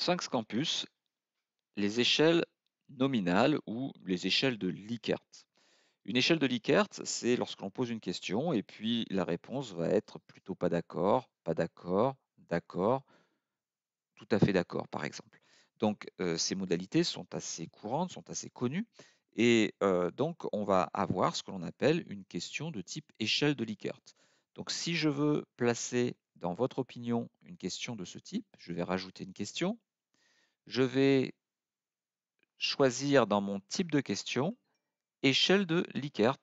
Cinq Campus, les échelles nominales ou les échelles de Likert. Une échelle de Likert, c'est lorsque l'on pose une question et puis la réponse va être plutôt pas d'accord, pas d'accord, d'accord, tout à fait d'accord par exemple. Donc euh, ces modalités sont assez courantes, sont assez connues et euh, donc on va avoir ce que l'on appelle une question de type échelle de Likert. Donc si je veux placer dans votre opinion une question de ce type, je vais rajouter une question, je vais choisir dans mon type de question échelle de Likert.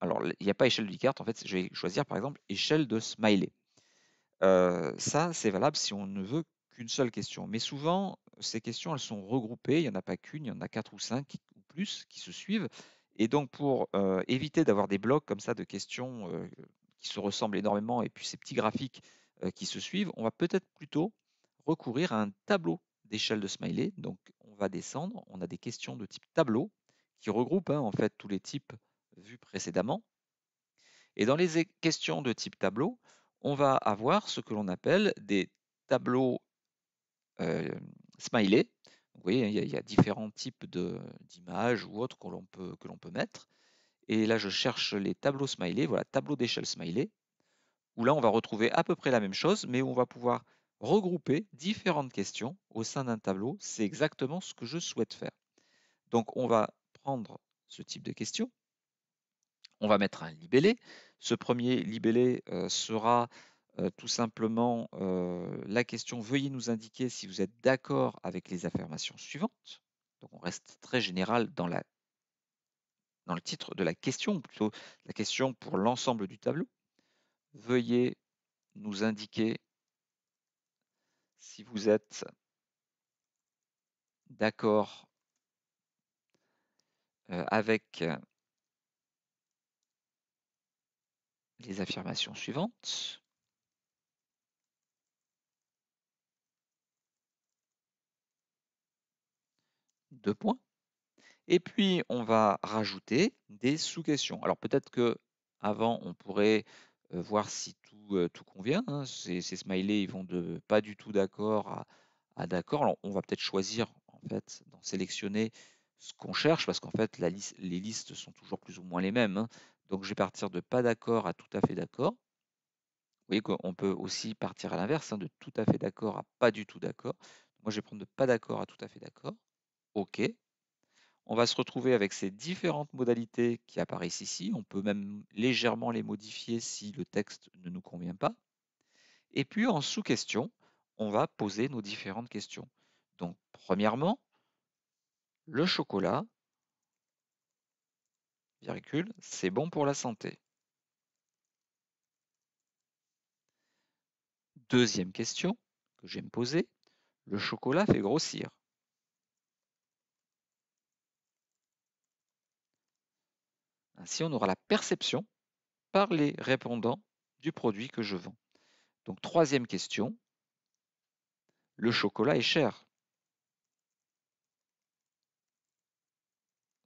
Alors, il n'y a pas échelle de Likert, en fait, je vais choisir par exemple échelle de Smiley. Euh, ça, c'est valable si on ne veut qu'une seule question. Mais souvent, ces questions, elles sont regroupées. Il n'y en a pas qu'une, il y en a quatre ou cinq ou plus qui se suivent. Et donc, pour euh, éviter d'avoir des blocs comme ça de questions euh, qui se ressemblent énormément et puis ces petits graphiques qui se suivent, on va peut-être plutôt recourir à un tableau d'échelle de smiley. Donc on va descendre, on a des questions de type tableau qui regroupent hein, en fait tous les types vus précédemment. Et dans les questions de type tableau, on va avoir ce que l'on appelle des tableaux euh, smiley. Vous voyez, il y, a, différents types d'images ou autres que l'on peut, peut mettre. Et là, je cherche les tableaux smiley, voilà, tableau d'échelle smiley, où là, on va retrouver à peu près la même chose, mais on va pouvoir regrouper différentes questions au sein d'un tableau, c'est exactement ce que je souhaite faire. Donc on va prendre ce type de question, on va mettre un libellé. Ce premier libellé euh, sera euh, tout simplement euh, la question veuillez nous indiquer si vous êtes d'accord avec les affirmations suivantes. Donc on reste très général dans, dans le titre de la question, plutôt la question pour l'ensemble du tableau. Veuillez nous indiquer si vous êtes d'accord euh, avec euh, les affirmations suivantes, deux points. Et puis, on va rajouter des sous-questions. Alors, peut-être que avant, on pourrait euh, voir si tout, convient. Hein, ces, smileys, ils vont de pas du tout d'accord à, d'accord. On va peut-être choisir, en fait, d'en sélectionner ce qu'on cherche, parce qu'en fait, les listes sont toujours plus ou moins les mêmes. Hein. Donc, je vais partir de pas d'accord à tout à fait d'accord. Vous voyez qu'on peut aussi partir à l'inverse, hein, de tout à fait d'accord à pas du tout d'accord. Moi, je vais prendre de pas d'accord à tout à fait d'accord. OK. On va se retrouver avec ces différentes modalités qui apparaissent ici. On peut même légèrement les modifier si le texte ne nous convient pas. Et puis en sous-question, on va poser nos différentes questions. Donc premièrement, le chocolat, virgule, c'est bon pour la santé. Deuxième question que j'aime poser, le chocolat fait grossir. Ainsi, on aura la perception par les répondants du produit que je vends. Donc, troisième question, le chocolat est cher.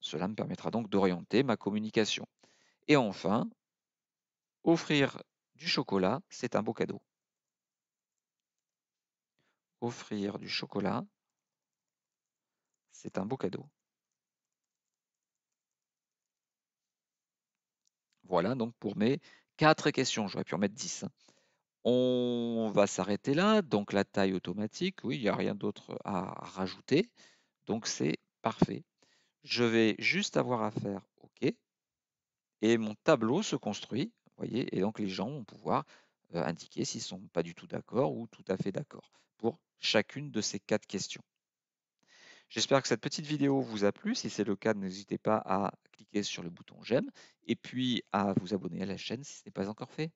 Cela me permettra donc d'orienter ma communication. Et enfin, offrir du chocolat, c'est un beau cadeau. Offrir du chocolat, c'est un beau cadeau. Voilà donc pour mes quatre questions. J'aurais pu en mettre 10. Hein. On va s'arrêter là. Donc la taille automatique, oui, il n'y a rien d'autre à rajouter. Donc c'est parfait. Je vais juste avoir à faire OK. Et mon tableau se construit. Voyez, et donc les gens vont pouvoir euh, indiquer s'ils ne sont pas du tout d'accord ou tout à fait d'accord pour chacune de ces quatre questions. J'espère que cette petite vidéo vous a plu. Si c'est le cas, n'hésitez pas à cliquer sur le bouton j'aime et puis à vous abonner à la chaîne si ce n'est pas encore fait.